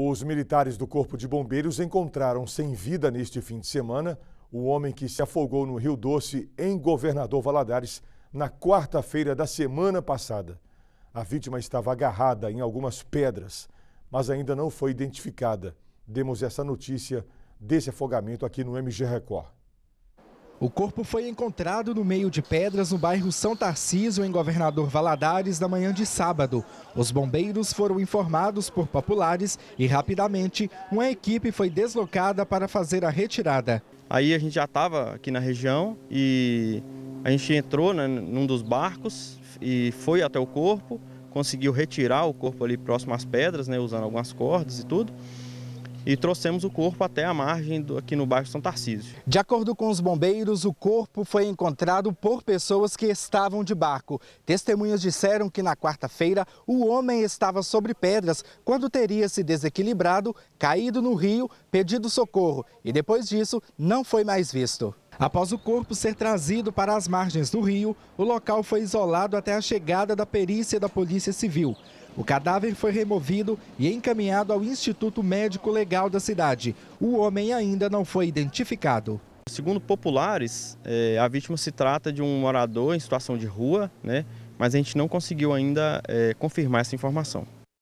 Os militares do Corpo de Bombeiros encontraram sem vida neste fim de semana o homem que se afogou no Rio Doce, em Governador Valadares, na quarta-feira da semana passada. A vítima estava agarrada em algumas pedras, mas ainda não foi identificada. Demos essa notícia desse afogamento aqui no MG Record. O corpo foi encontrado no meio de pedras no bairro São Tarcísio, em Governador Valadares, na manhã de sábado. Os bombeiros foram informados por populares e, rapidamente, uma equipe foi deslocada para fazer a retirada. Aí a gente já estava aqui na região e a gente entrou né, num dos barcos e foi até o corpo, conseguiu retirar o corpo ali próximo às pedras, né, usando algumas cordas e tudo e trouxemos o corpo até a margem do, aqui no bairro São Tarcísio. De acordo com os bombeiros, o corpo foi encontrado por pessoas que estavam de barco. Testemunhas disseram que na quarta-feira o homem estava sobre pedras quando teria se desequilibrado, caído no rio, pedido socorro e depois disso não foi mais visto. Após o corpo ser trazido para as margens do rio, o local foi isolado até a chegada da perícia da Polícia Civil. O cadáver foi removido e encaminhado ao Instituto Médico Legal da cidade. O homem ainda não foi identificado. Segundo populares, é, a vítima se trata de um morador em situação de rua, né? mas a gente não conseguiu ainda é, confirmar essa informação.